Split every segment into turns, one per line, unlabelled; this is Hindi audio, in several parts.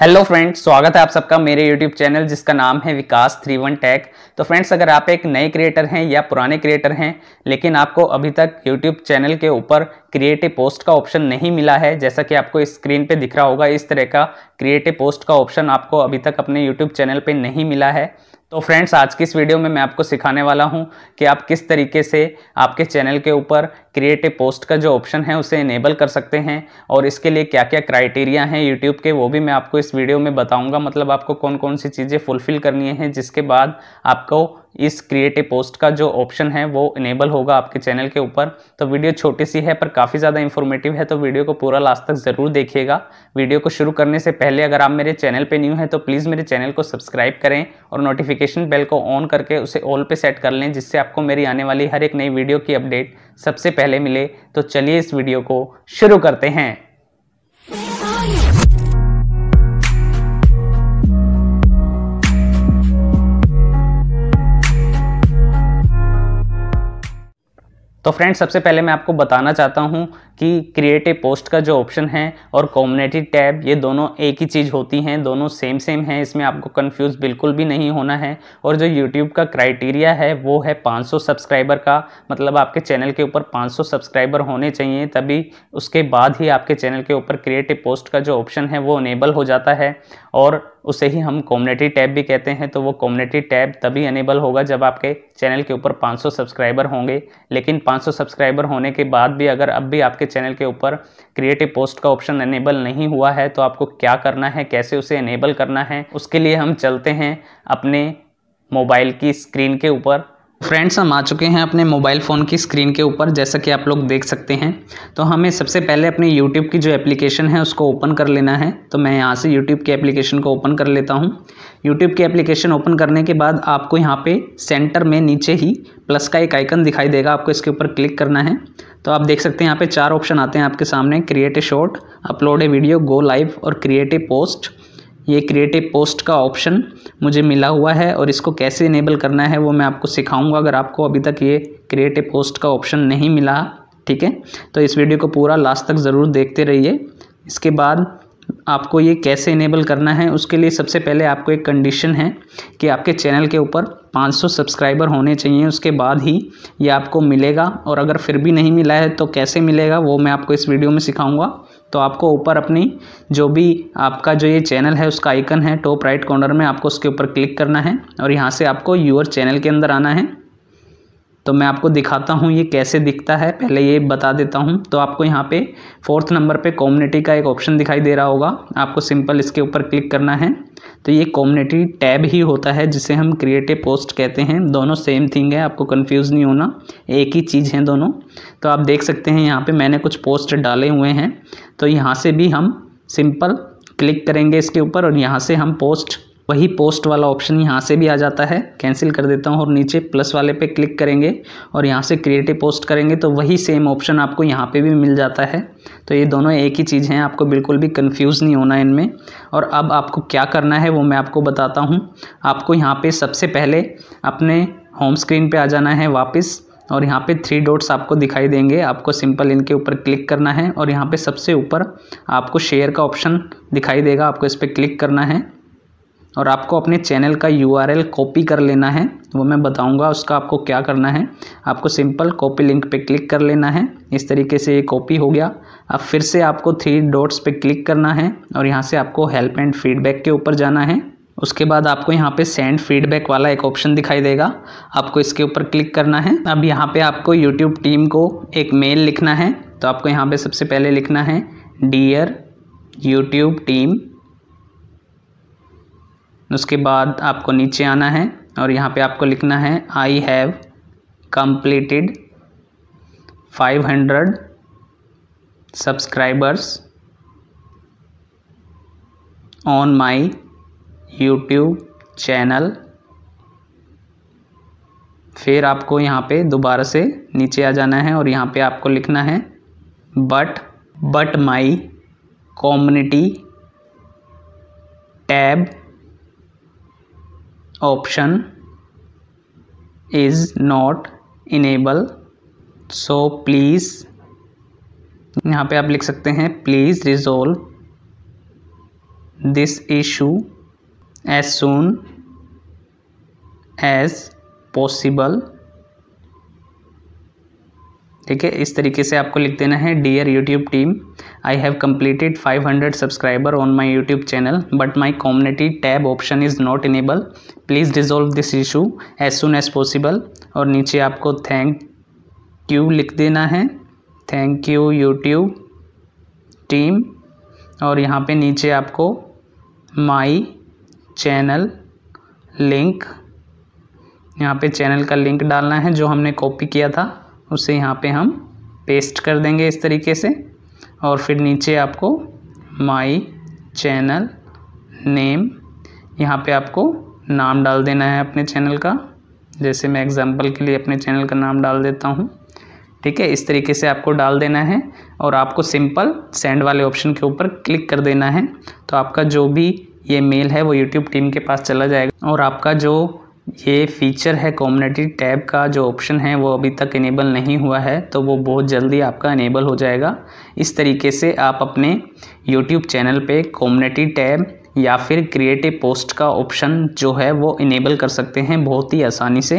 हेलो फ्रेंड्स स्वागत है आप सबका मेरे यूट्यूब चैनल जिसका नाम है विकास थ्री वन टैक तो फ्रेंड्स अगर आप एक नए क्रिएटर हैं या पुराने क्रिएटर हैं लेकिन आपको अभी तक यूट्यूब चैनल के ऊपर क्रिएटिव पोस्ट का ऑप्शन नहीं मिला है जैसा कि आपको स्क्रीन पे दिख रहा होगा इस तरह का क्रिएटिव पोस्ट का ऑप्शन आपको अभी तक अपने यूट्यूब चैनल पर नहीं मिला है तो फ्रेंड्स आज की इस वीडियो में मैं आपको सिखाने वाला हूँ कि आप किस तरीके से आपके चैनल के ऊपर क्रिएट ए पोस्ट का जो ऑप्शन है उसे इनेबल कर सकते हैं और इसके लिए क्या क्या क्राइटेरिया हैं यूट्यूब के वो भी मैं आपको इस वीडियो में बताऊंगा मतलब आपको कौन कौन सी चीज़ें फुलफ़िल करनी है जिसके बाद आपको इस क्रिएटिव पोस्ट का जो ऑप्शन है वो इनेबल होगा आपके चैनल के ऊपर तो वीडियो छोटी सी है पर काफ़ी ज़्यादा इन्फॉर्मेटिव है तो वीडियो को पूरा लास्ट तक ज़रूर देखिएगा वीडियो को शुरू करने से पहले अगर आप मेरे चैनल पर न्यू हैं तो प्लीज़ मेरे चैनल को सब्सक्राइब करें और नोटिफिकेशन बेल को ऑन करके उसे ऑल पर सेट कर लें जिससे आपको मेरी आने वाली हर एक नई वीडियो की अपडेट सबसे पहले मिले तो चलिए इस वीडियो को शुरू करते हैं तो फ्रेंड्स सबसे पहले मैं आपको बताना चाहता हूं कि क्रिएटिव पोस्ट का जो ऑप्शन है और कॉम्युनिटी टैब ये दोनों एक ही चीज़ होती हैं दोनों सेम सेम हैं इसमें आपको कंफ्यूज बिल्कुल भी नहीं होना है और जो यूट्यूब का क्राइटेरिया है वो है 500 सब्सक्राइबर का मतलब आपके चैनल के ऊपर 500 सब्सक्राइबर होने चाहिए तभी उसके बाद ही आपके चैनल के ऊपर क्रिएटिव पोस्ट का जो ऑप्शन है वो अनेबल हो जाता है और उसे ही हम कॉम्युनिटी टैब भी कहते हैं तो वो कॉम्युनिटी टैब तभी अनेबल होगा जब आपके चैनल के ऊपर 500 सब्सक्राइबर होंगे लेकिन 500 सब्सक्राइबर होने के बाद भी अगर अब भी आपके चैनल के ऊपर क्रिएटिव पोस्ट का ऑप्शन एनेबल नहीं हुआ है तो आपको क्या करना है कैसे उसे एनेबल करना है उसके लिए हम चलते हैं अपने मोबाइल की स्क्रीन के ऊपर फ्रेंड्स हम आ चुके हैं अपने मोबाइल फ़ोन की स्क्रीन के ऊपर जैसा कि आप लोग देख सकते हैं तो हमें सबसे पहले अपने यूट्यूब की जो एप्लीकेशन है उसको ओपन कर लेना है तो मैं यहाँ से यूट्यूब की एप्लीकेशन को ओपन कर लेता हूँ यूट्यूब की एप्लीकेशन ओपन करने के बाद आपको यहाँ पे सेंटर में नीचे ही प्लस का एक आइकन दिखाई देगा आपको इसके ऊपर क्लिक करना है तो आप देख सकते हैं यहाँ पर चार ऑप्शन आते हैं आपके सामने create a short upload a video go live और क्रिएट ए पोस्ट ये क्रिएटिव पोस्ट का ऑप्शन मुझे मिला हुआ है और इसको कैसे इनेबल करना है वो मैं आपको सिखाऊंगा अगर आपको अभी तक ये क्रिएटिव पोस्ट का ऑप्शन नहीं मिला ठीक है तो इस वीडियो को पूरा लास्ट तक ज़रूर देखते रहिए इसके बाद आपको ये कैसे इनेबल करना है उसके लिए सबसे पहले आपको एक कंडीशन है कि आपके चैनल के ऊपर 500 सब्सक्राइबर होने चाहिए उसके बाद ही ये आपको मिलेगा और अगर फिर भी नहीं मिला है तो कैसे मिलेगा वो मैं आपको इस वीडियो में सिखाऊंगा तो आपको ऊपर अपनी जो भी आपका जो ये चैनल है उसका आइकन है टॉप राइट कॉर्नर में आपको उसके ऊपर क्लिक करना है और यहाँ से आपको यूर चैनल के अंदर आना है तो मैं आपको दिखाता हूँ ये कैसे दिखता है पहले ये बता देता हूँ तो आपको यहाँ पे फोर्थ नंबर पे कॉम्युनिटी का एक ऑप्शन दिखाई दे रहा होगा आपको सिंपल इसके ऊपर क्लिक करना है तो ये कॉम्युनिटी टैब ही होता है जिसे हम क्रिएटिव पोस्ट कहते हैं दोनों सेम थिंग है आपको कंफ्यूज नहीं होना एक ही चीज़ है दोनों तो आप देख सकते हैं यहाँ पर मैंने कुछ पोस्ट डाले हुए हैं तो यहाँ से भी हम सिंपल क्लिक करेंगे इसके ऊपर और यहाँ से हम पोस्ट वही पोस्ट वाला ऑप्शन यहाँ से भी आ जाता है कैंसिल कर देता हूँ और नीचे प्लस वाले पे क्लिक करेंगे और यहाँ से क्रिएटिव पोस्ट करेंगे तो वही सेम ऑप्शन आपको यहाँ पे भी मिल जाता है तो ये दोनों एक ही चीज़ हैं आपको बिल्कुल भी कंफ्यूज नहीं होना इनमें और अब आपको क्या करना है वो मैं आपको बताता हूँ आपको यहाँ पर सबसे पहले अपने होम स्क्रीन पर आ जाना है वापस और यहाँ पे थ्री डॉट्स आपको दिखाई देंगे आपको सिंपल इनके ऊपर क्लिक करना है और यहाँ पे सबसे ऊपर आपको शेयर का ऑप्शन दिखाई देगा आपको इस पर क्लिक करना है और आपको अपने चैनल का यू कॉपी कर लेना है वो मैं बताऊंगा उसका आपको क्या करना है आपको सिंपल कॉपी लिंक पे क्लिक कर लेना है इस तरीके से ये कॉपी हो गया अब फिर से आपको थ्री डॉट्स पे क्लिक करना है और यहाँ से आपको हेल्प एंड फीडबैक के ऊपर जाना है उसके बाद आपको यहाँ पे सेंड फीडबैक वाला एक ऑप्शन दिखाई देगा आपको इसके ऊपर क्लिक करना है अब यहाँ पे आपको यूट्यूब टीम को एक मेल लिखना है तो आपको यहाँ पे सबसे पहले लिखना है डियर यूट्यूब टीम उसके बाद आपको नीचे आना है और यहाँ पे आपको लिखना है I have completed five hundred subscribers on my YouTube channel फिर आपको यहाँ पे दोबारा से नीचे आ जाना है और यहाँ पे आपको लिखना है but but my community tab option is not enable so please यहाँ पे आप लिख सकते हैं please resolve this issue as soon as possible ठीक है इस तरीके से आपको लिख देना है dear YouTube team I have completed 500 subscriber on my YouTube channel but my community tab option is not enable please dissolve this issue as soon as possible और नीचे आपको थैंक यू लिख देना है थैंक यू यूट्यूब टीम और यहाँ पे नीचे आपको माई चैनल लिंक यहाँ पे चैनल का लिंक डालना है जो हमने कॉपी किया था उसे यहाँ पे हम पेस्ट कर देंगे इस तरीके से और फिर नीचे आपको माई चैनल नेम यहाँ पे आपको नाम डाल देना है अपने चैनल का जैसे मैं एग्जांपल के लिए अपने चैनल का नाम डाल देता हूँ ठीक है इस तरीके से आपको डाल देना है और आपको सिंपल सेंड वाले ऑप्शन के ऊपर क्लिक कर देना है तो आपका जो भी ये मेल है वो यूट्यूब टीम के पास चला जाएगा और आपका जो ये फीचर है कम्युनिटी टैब का जो ऑप्शन है वो अभी तक इनेबल नहीं हुआ है तो वो बहुत जल्दी आपका इनेबल हो जाएगा इस तरीके से आप अपने यूट्यूब चैनल पे कम्युनिटी टैब या फिर क्रिएटिव पोस्ट का ऑप्शन जो है वो इनेबल कर सकते हैं बहुत ही आसानी से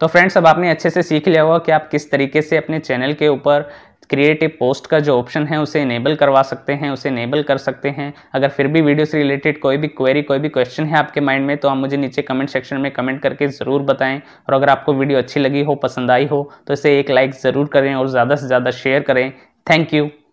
तो फ्रेंड्स अब आपने अच्छे से सीख लिया होगा कि आप किस तरीके से अपने चैनल के ऊपर क्रिएट ए पोस्ट का जो ऑप्शन है उसे इनेबल करवा सकते हैं उसे इनेबल कर सकते हैं अगर फिर भी वीडियो से रिलेटेड कोई भी क्वेरी कोई भी क्वेश्चन है आपके माइंड में तो आप मुझे नीचे कमेंट सेक्शन में कमेंट करके ज़रूर बताएं और अगर आपको वीडियो अच्छी लगी हो पसंद आई हो तो इसे एक लाइक ज़रूर करें और ज़्यादा से ज़्यादा शेयर करें थैंक यू